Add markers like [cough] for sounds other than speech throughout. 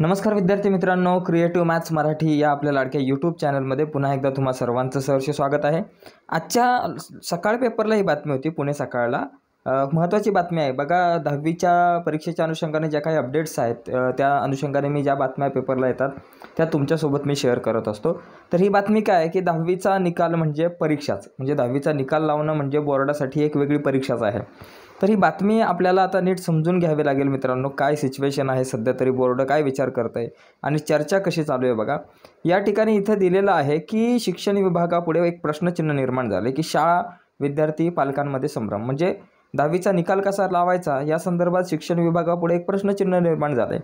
नमस्कार विद्यार्थी मित्रांनो क्रिएटिव्ह मॅथ्स मराठी या आपल्या लाडक्या यूट्यूब चॅनलमध्ये पुन्हा एकदा तुम्हा सर्वांचं सहर्ष स्वागत आहे आजच्या सकाळ पेपरला ही बातमी होती पुणे सकाळला महत्त्वाची बातमी आहे बघा दहावीच्या परीक्षेच्या अनुषंगाने ज्या काही अपडेट्स आहेत त्या अनुषंगाने मी ज्या बातम्या पेपरला येतात त्या तुमच्यासोबत मी शेअर करत असतो तर ही बातमी काय आहे की दहावीचा निकाल म्हणजे परीक्षाच म्हणजे दहावीचा निकाल लावणं म्हणजे बोर्डासाठी एक वेगळी परीक्षाच आहे तर ही बातमी आपल्याला आता नीट समजून घ्यावी लागेल मित्रांनो काय सिच्युएशन आहे सध्या तरी बोर्ड काय विचार करत आहे आणि चर्चा कशी चालू आहे बघा या ठिकाणी इथं दिलेलं आहे की शिक्षण विभागापुढे एक प्रश्नचिन्ह निर्माण झाले की शाळा विद्यार्थी पालकांमध्ये संभ्रम म्हणजे दहावीचा निकाल कसा लावायचा या संदर्भात शिक्षण विभागापुढे एक प्रश्नचिन्ह निर्माण झालं आहे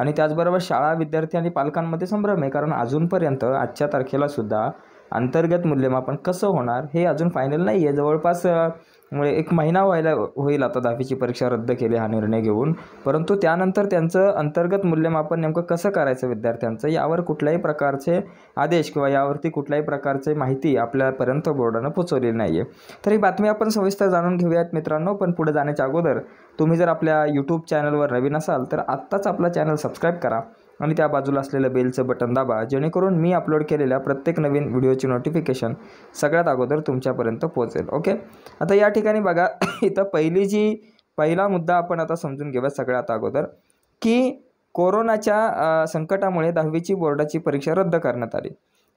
आणि त्याचबरोबर शाळा विद्यार्थी आणि पालकांमध्ये संभ्रम आहे कारण अजूनपर्यंत आजच्या तारखेलासुद्धा अंतर्गत मूल्यमापन कसं होणार हे अजून फायनल नाही आहे जवळपास मुळे म्हणजे एक महिना व्हायला होईल आता दहावीची परीक्षा रद्द केली हा निर्णय घेऊन परंतु त्यानंतर त्यांचं अंतर्गत मूल्यमापन नेमकं कसं करायचं विद्यार्थ्यांचं यावर कुठल्याही प्रकारचे आदेश किंवा यावरती कुठल्याही प्रकारचे माहिती आपल्यापर्यंत बोर्डानं पोचवलेली नाही आहे तर ही बातमी आपण सविस्तर जाणून घेऊयात मित्रांनो पण पुढे जाण्याच्या अगोदर तुम्ही जर आपल्या यूट्यूब चॅनलवर नवीन असाल तर आत्ताच आपला चॅनल सबस्क्राईब करा आणि त्या बाजूला असलेलं बेलचं बटन दाबा जेणेकरून मी अपलोड केलेल्या प्रत्येक नवीन व्हिडिओची नोटिफिकेशन सगळ्यात अगोदर तुमच्यापर्यंत पोहोचेल ओके आता या ठिकाणी बघा [coughs] इथं पहिली जी पहिला मुद्दा आपण आता समजून घेऊया सगळ्यात अगोदर की कोरोनाच्या संकटामुळे दहावीची बोर्डाची परीक्षा रद्द करण्यात आली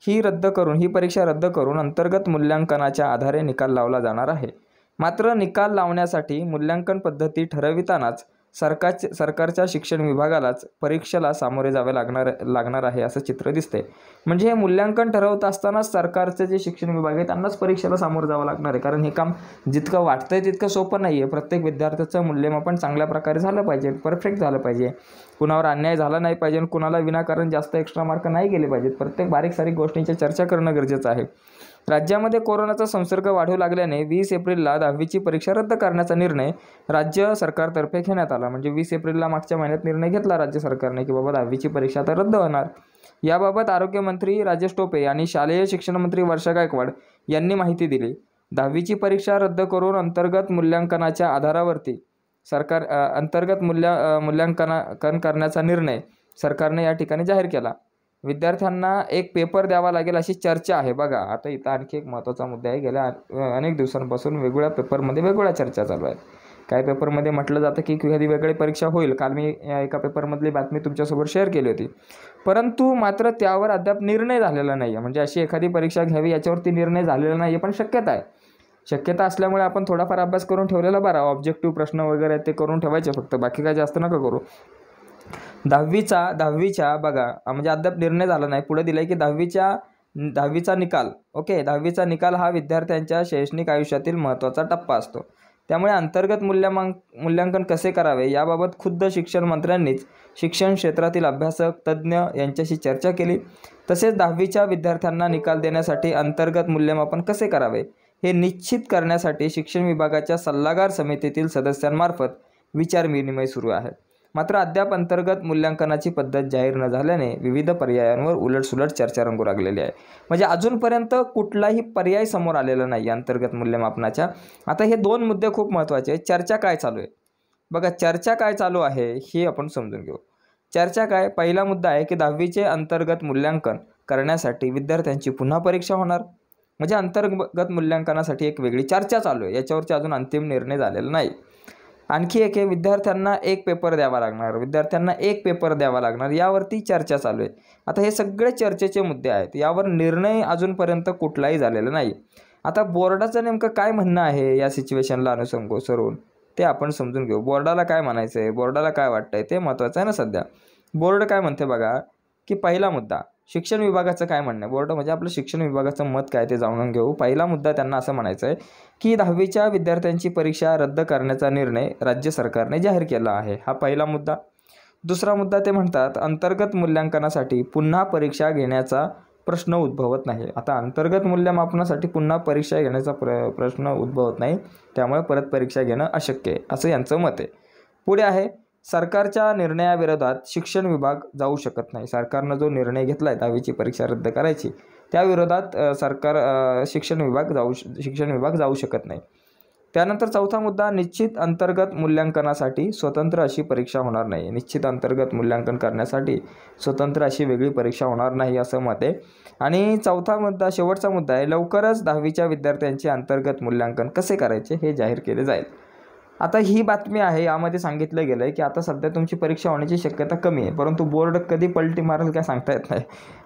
ही रद्द करून ही परीक्षा रद्द करून अंतर्गत मूल्यांकनाच्या आधारे निकाल लावला जाणार आहे मात्र निकाल लावण्यासाठी मूल्यांकन पद्धती ठरवितानाच सरकारचे सरकारच्या शिक्षण विभागालाच परीक्षेला सामोरे जावे लागणार लागणार आहे असं चित्र दिसते म्हणजे हे मूल्यांकन ठरवत असतानाच सरकारचे जे शिक्षण विभाग आहे त्यांनाच परीक्षेला सामोरं जावं लागणार आहे कारण हे काम जितकं वाटतं आहे तितकं सोपं नाही आहे प्रत्येक विद्यार्थ्याचं मूल्यमापन चांगल्या प्रकारे झालं पाहिजे परफेक्ट झालं पाहिजे कुणावर अन्याय झाला नाही पाहिजे आणि कुणाला विनाकारण जास्त एक्स्ट्रा मार्क नाही गेले पाहिजेत प्रत्येक बारीक सारीक गोष्टींची चर्चा करणं गरजेचं आहे राज्यामध्ये कोरोनाचा संसर्ग वाढू लागल्याने वीस एप्रिलला दहावीची परीक्षा रद्द करण्याचा निर्णय राज्य सरकारतर्फे घेण्यात आला म्हणजे वीस एप्रिलला मागच्या महिन्यात निर्णय घेतला राज्य सरकारने की बाबा दहावीची परीक्षा आता रद्द होणार याबाबत आरोग्यमंत्री राजेश टोपे आणि शालेय शिक्षण मंत्री वर्षा गायकवाड यांनी माहिती दिली दहावीची परीक्षा रद्द करून अंतर्गत मूल्यांकनाच्या आधारावरती सरकार अंतर्गत मूल्या मूल्यांकनाकन करण्याचा निर्णय सरकारने या ठिकाणी जाहीर केला विद्यार्थ्यांना एक पेपर द्यावा लागेल अशी चर्चा आहे बघा आता इथं आणखी एक महत्त्वाचा मुद्दा आहे गेल्या अनेक दिवसांपासून वेगवेगळ्या पेपरमध्ये वेगवेगळ्या चर्चा चालू आहेत काही पेपरमध्ये म्हटलं जातं की एखादी वेगळी परीक्षा होईल काल मी एका पेपरमधली बातमी तुमच्यासोबत शेअर केली होती परंतु मात्र त्यावर अद्याप निर्णय झालेला नाही आहे म्हणजे अशी एखादी परीक्षा घ्यावी याच्यावरती निर्णय झालेला नाही आहे पण शक्यता आहे शक्यता असल्यामुळे आपण थोडाफार अभ्यास करून ठेवलेला बरा ऑब्जेक्टिव्ह प्रश्न वगैरे ते करून ठेवायचे फक्त बाकी काय जास्त नका करू दहावीचा दहावीच्या बघा म्हणजे अद्याप निर्णय झाला नाही पुढे दिलं की दहावीच्या दहावीचा निकाल ओके दहावीचा निकाल हा विद्यार्थ्यांच्या शैक्षणिक आयुष्यातील महत्त्वाचा टप्पा असतो त्यामुळे अंतर्गत मूल्यमांक मूल्यांकन कसे करावे याबाबत खुद्द शिक्षण मंत्र्यांनीच शिक्षण क्षेत्रातील अभ्यासक तज्ज्ञ यांच्याशी चर्चा केली तसेच दहावीच्या विद्यार्थ्यांना निकाल देण्यासाठी अंतर्गत मूल्यमापन कसे करावे हे निश्चित करण्यासाठी शिक्षण विभागाच्या सल्लागार समितीतील सदस्यांमार्फत विचारविनिमय सुरू आहे मात्र अद्याप अंतर्गत मूल्यांकनाची पद्धत जाहीर न झाल्याने विविध पर्यायांवर उलटसुलट चर्चा रंगू लागलेली आहे म्हणजे अजूनपर्यंत कुठलाही पर्याय समोर आलेला नाही अंतर्गत मूल्यमापनाच्या आता हे दोन मुद्दे खूप महत्त्वाचे आहेत चर्चा काय चालू आहे बघा चर्चा काय चालू आहे हे आपण समजून घेऊ चर्चा काय पहिला मुद्दा आहे की दहावीचे अंतर्गत मूल्यांकन करण्यासाठी विद्यार्थ्यांची पुन्हा परीक्षा होणार म्हणजे अंतर्गत मूल्यांकनासाठी एक वेगळी चर्चा चालू आहे याच्यावरती अजून अंतिम निर्णय झालेला नाही आणखी एक आहे विद्यार्थ्यांना एक पेपर द्यावा लागणार विद्यार्थ्यांना एक पेपर द्यावा लागणार यावरती चर्चा चालू आहे आता हे सगळे चर्चेचे मुद्दे आहेत यावर निर्णय अजूनपर्यंत कुठलाही झालेला नाही आता बोर्डाचं नेमकं काय म्हणणं आहे या सिच्युएशनला अनुसंगो सरून ते आपण समजून घेऊ बोर्डाला काय म्हणायचं आहे बोर्डाला काय वाटतं आहे ते महत्त्वाचं आहे ना सध्या बोर्ड काय म्हणते बघा की पहिला मुद्दा शिक्षण विभागाचं काय म्हणणं आहे बोर्ड म्हणजे आपलं शिक्षण विभागाचं मत काय ते जाणून घेऊ पहिला मुद्दा त्यांना असं म्हणायचं आहे की दहावीच्या विद्यार्थ्यांची परीक्षा रद्द करण्याचा निर्णय राज्य सरकारने जाहीर केला आहे हा पहिला मुद्दा दुसरा मुद्दा ते म्हणतात अंतर्गत मूल्यांकनासाठी पुन्हा परीक्षा घेण्याचा प्रश्न उद्भवत नाही आता अंतर्गत मूल्यमापनासाठी पुन्हा परीक्षा घेण्याचा प्र प्रश्न उद्भवत नाही त्यामुळे परत परीक्षा घेणं अशक्य आहे असं यांचं मत आहे पुढे आहे सरकारच्या निर्णयाविरोधात शिक्षण विभाग जाऊ शकत नाही सरकारनं जो निर्णय घेतला आहे दहावीची परीक्षा रद्द करायची त्याविरोधात सरकार शिक्षण विभाग जाऊ शिक्षण विभाग जाऊ शकत नाही त्यानंतर चौथा मुद्दा निश्चित अंतर्गत मूल्यांकनासाठी स्वतंत्र अशी परीक्षा होणार नाही निश्चित अंतर्गत मूल्यांकन करण्यासाठी स्वतंत्र अशी वेगळी परीक्षा होणार नाही असं मत आहे आणि चौथा मुद्दा शेवटचा मुद्दा आहे लवकरच दहावीच्या विद्यार्थ्यांचे अंतर्गत मूल्यांकन कसे करायचे हे जाहीर केले जाईल आता ही बातमी आहे यामध्ये सांगितलं गेलं आहे की आता सध्या तुमची परीक्षा होण्याची शक्यता कमी आहे परंतु बोर्ड कधी पलटी मारेल काय सांगता येत नाही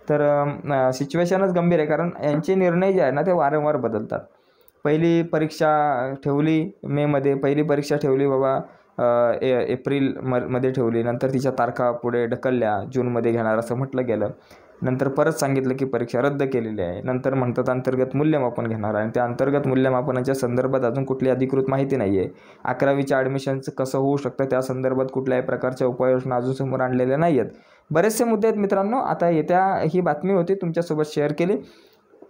तर सिच्युएशनच गंभीर आहे कारण यांचे निर्णय जे आहे ना ते वारंवार बदलतात पहिली परीक्षा ठेवली मेमध्ये पहिली परीक्षा ठेवली बाबा ए एप्रिल मध्ये ठेवली नंतर तिच्या तारखा पुढे ढकलल्या जूनमध्ये घेणार असं म्हटलं गेलं नंतर परत सांगितलं की परीक्षा रद्द केलेली आहे नंतर म्हणतात अंतर्गत मूल्यमापन घेणार आहे आणि त्या अंतर्गत मूल्यमापनाच्या संदर्भात अजून कुठली अधिकृत माहिती नाही आहे अकरावीच्या ॲडमिशनचं कसं होऊ शकतं त्या संदर्भात कुठल्याही प्रकारच्या उपाययोजना अजून समोर आणलेल्या नाही आहेत बरेचसे मुद्दे आहेत मित्रांनो आता येत्या ही बातमी होती तुमच्यासोबत शेअर केली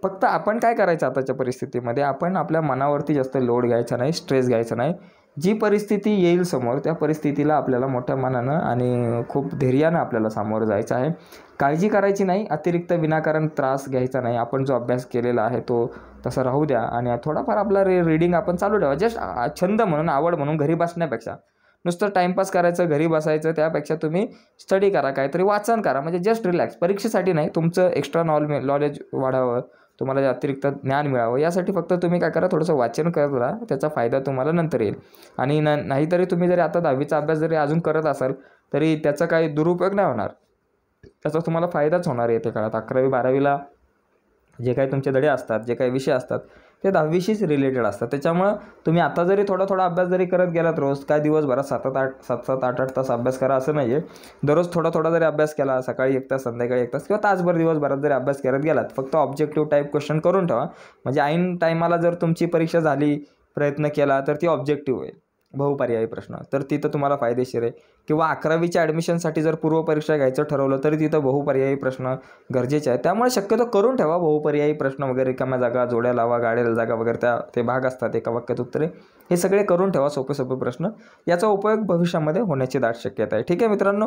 फक्त आपण काय करायचं आताच्या परिस्थितीमध्ये आपण आपल्या मनावरती जास्त लोड घ्यायचा नाही स्ट्रेस घ्यायचा नाही जी परिस्थिती येईल समोर त्या परिस्थितीला आपल्याला मोठ्या मनानं आणि खूप धैर्यानं आपल्याला सामोरं जायचं आहे काळजी करायची नाही अतिरिक्त विनाकारण त्रास घ्यायचा नाही आपण जो अभ्यास केलेला आहे तो तसा राहू द्या आणि थोडाफार आपला रे रीडिंग आपण चालू ठेवा जस्ट छंद म्हणून आवड म्हणून घरी बसण्यापेक्षा नुसतं टाईमपास करायचं घरी बसायचं त्यापेक्षा तुम्ही स्टडी करा काहीतरी वाचन करा म्हणजे जस्ट रिलॅक्स परीक्षेसाठी नाही तुमचं एक्स्ट्रा नॉल नॉलेज वाढावं तुम्हाला अतिरिक्त ज्ञान मिळावं यासाठी फक्त तुम्ही काय करा थोडंसं वाचन करत राहा त्याचा फायदा तुम्हाला नंतर येईल आणि न नाहीतरी तुम्ही जरी आता दहावीचा अभ्यास जरी अजून करत असाल तरी त्याचा काही दुरुपयोग नाही होणार त्याचा तुम्हाला फायदाच होणार येते काळात अकरावी बारावीला जे काही तुमचे धडे असतात जे काही विषय असतात ते दहावीशीच रिलेटेड असतात त्याच्यामुळं तुम्ही आता जरी थोडा थोडा अभ्यास जरी करत गेलात रोज काय दिवसभरात सात आठ सात सात आठ आठ तास अभ्यास करा असं नाही आहे दररोज थोडा थोडा जरी अभ्यास केला सकाळी एक तास संध्याकाळी एक तास किंवा तासभर दिवसभरात जरी अभ्यास करत गेलात फक्त ऑब्जेक्टिव्ह टाईप क्वेश्चन करून ठेवा म्हणजे ऐन टायमाला जर तुमची परीक्षा झाली प्रयत्न केला तर ती ऑब्जेक्टिव्ह होईल बहुपर्यायी प्रश्न तर तिथं तुम्हाला फायदेशीर आहे किंवा अकरावीच्या ॲडमिशनसाठी जर पूर्वपरीक्षा घ्यायचं ठरवलं तरी तिथं बहुपर्यायी प्रश्न गरजेचे आहेत त्यामुळे शक्यतो करून ठेवा बहुपर्यायी प्रश्न वगैरे रिकाम्या जागा जोड्या लावा गाड्याला जागा वगैरे त्या ते भाग असतात एका वाक्यात उत्तरे हे सगळे करून ठेवा सोपे सोपे प्रश्न याचा उपयोग भविष्यामध्ये होण्याची दाट शक्यता आहे ठीक आहे मित्रांनो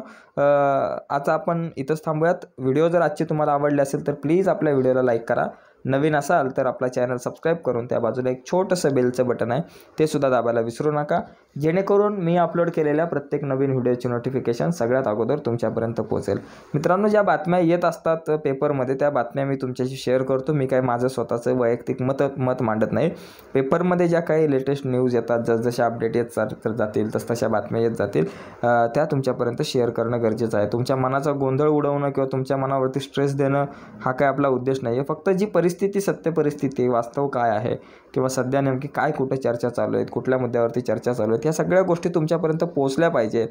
आता आपण इथंच थांबूयात व्हिडिओ जर आजचे तुम्हाला आवडले असेल तर प्लीज आपल्या व्हिडिओला लाईक करा नवीन असाल तर आपला चॅनल सबस्क्राईब करून त्या बाजूला एक छोटंसं बेलचं बटन आहे ते सुद्धा दाबायला विसरू नका जेणेकरून मी अपलोड केलेल्या प्रत्येक नवीन व्हिडिओची नोटिफिकेशन सगळ्यात अगोदर तुमच्यापर्यंत पोहोचेल मित्रांनो ज्या बातम्या येत असतात पेपरमध्ये त्या बातम्या मी तुमच्याशी शेअर करतो मी काय माझं स्वतःचं वैयक्तिक मत मत मांडत नाही पेपरमध्ये ज्या काही लेटेस्ट न्यूज येतात जसजशा अपडेट येत जातील तस तशा बातम्या येत जातील त्या तुमच्यापर्यंत शेअर करणं गरजेचं आहे तुमच्या मनाचा गोंधळ उडवणं किंवा तुमच्या मनावरती स्ट्रेस देणं हा काय आपला उद्देश नाही आहे फक्त जी परि परिस्थिती सत्य परिस्थिती वास्तव काय आहे किंवा सध्या नेमकी काय कुठे चर्चा चालू आहेत कुठल्या मुद्द्यावरती चर्चा चालू आहेत या सगळ्या गोष्टी तुमच्यापर्यंत पोहोचल्या पाहिजे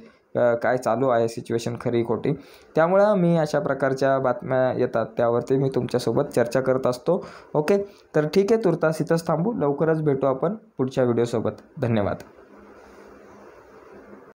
काय चालू आहे सिच्युएशन खरी खोटी त्यामुळं मी अशा प्रकारच्या बातम्या येतात त्यावरती मी तुमच्यासोबत चर्चा करत असतो ओके तर ठीक आहे तुर्तास इथंच थांबू लवकरच भेटू आपण पुढच्या व्हिडिओसोबत धन्यवाद